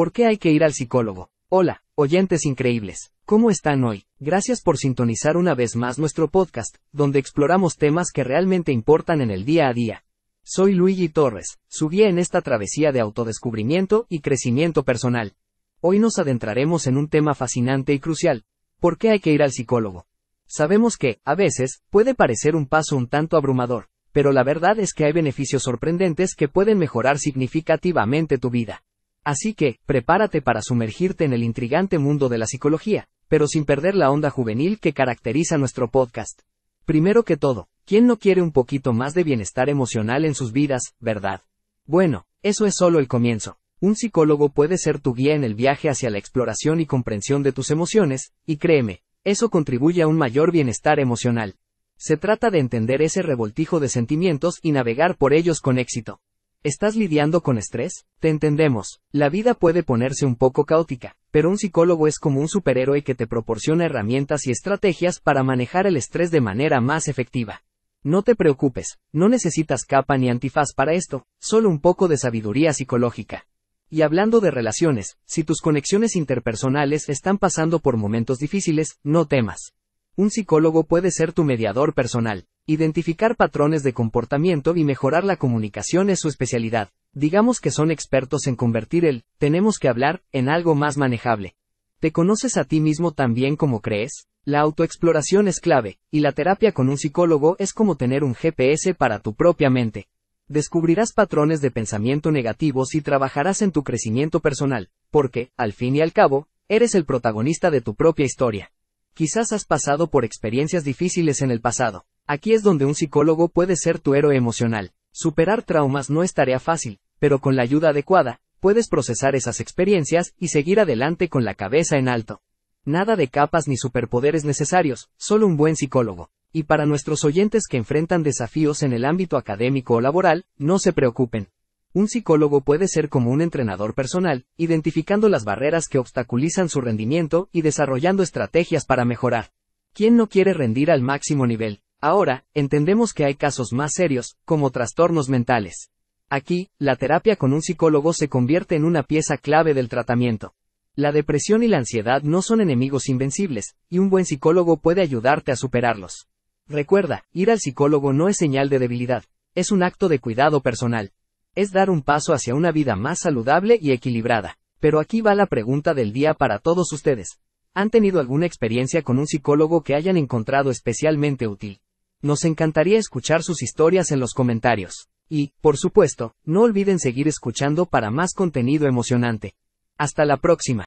¿Por qué hay que ir al psicólogo? Hola, oyentes increíbles. ¿Cómo están hoy? Gracias por sintonizar una vez más nuestro podcast, donde exploramos temas que realmente importan en el día a día. Soy Luigi Torres, su guía en esta travesía de autodescubrimiento y crecimiento personal. Hoy nos adentraremos en un tema fascinante y crucial. ¿Por qué hay que ir al psicólogo? Sabemos que, a veces, puede parecer un paso un tanto abrumador, pero la verdad es que hay beneficios sorprendentes que pueden mejorar significativamente tu vida. Así que, prepárate para sumergirte en el intrigante mundo de la psicología, pero sin perder la onda juvenil que caracteriza nuestro podcast. Primero que todo, ¿quién no quiere un poquito más de bienestar emocional en sus vidas, verdad? Bueno, eso es solo el comienzo. Un psicólogo puede ser tu guía en el viaje hacia la exploración y comprensión de tus emociones, y créeme, eso contribuye a un mayor bienestar emocional. Se trata de entender ese revoltijo de sentimientos y navegar por ellos con éxito. ¿Estás lidiando con estrés? Te entendemos. La vida puede ponerse un poco caótica, pero un psicólogo es como un superhéroe que te proporciona herramientas y estrategias para manejar el estrés de manera más efectiva. No te preocupes, no necesitas capa ni antifaz para esto, solo un poco de sabiduría psicológica. Y hablando de relaciones, si tus conexiones interpersonales están pasando por momentos difíciles, no temas. Un psicólogo puede ser tu mediador personal. Identificar patrones de comportamiento y mejorar la comunicación es su especialidad. Digamos que son expertos en convertir el tenemos que hablar en algo más manejable. ¿Te conoces a ti mismo tan bien como crees? La autoexploración es clave, y la terapia con un psicólogo es como tener un GPS para tu propia mente. Descubrirás patrones de pensamiento negativos y trabajarás en tu crecimiento personal, porque, al fin y al cabo, eres el protagonista de tu propia historia. Quizás has pasado por experiencias difíciles en el pasado, Aquí es donde un psicólogo puede ser tu héroe emocional. Superar traumas no es tarea fácil, pero con la ayuda adecuada, puedes procesar esas experiencias y seguir adelante con la cabeza en alto. Nada de capas ni superpoderes necesarios, solo un buen psicólogo. Y para nuestros oyentes que enfrentan desafíos en el ámbito académico o laboral, no se preocupen. Un psicólogo puede ser como un entrenador personal, identificando las barreras que obstaculizan su rendimiento y desarrollando estrategias para mejorar. ¿Quién no quiere rendir al máximo nivel? Ahora, entendemos que hay casos más serios, como trastornos mentales. Aquí, la terapia con un psicólogo se convierte en una pieza clave del tratamiento. La depresión y la ansiedad no son enemigos invencibles, y un buen psicólogo puede ayudarte a superarlos. Recuerda, ir al psicólogo no es señal de debilidad, es un acto de cuidado personal. Es dar un paso hacia una vida más saludable y equilibrada. Pero aquí va la pregunta del día para todos ustedes. ¿Han tenido alguna experiencia con un psicólogo que hayan encontrado especialmente útil? Nos encantaría escuchar sus historias en los comentarios. Y, por supuesto, no olviden seguir escuchando para más contenido emocionante. Hasta la próxima.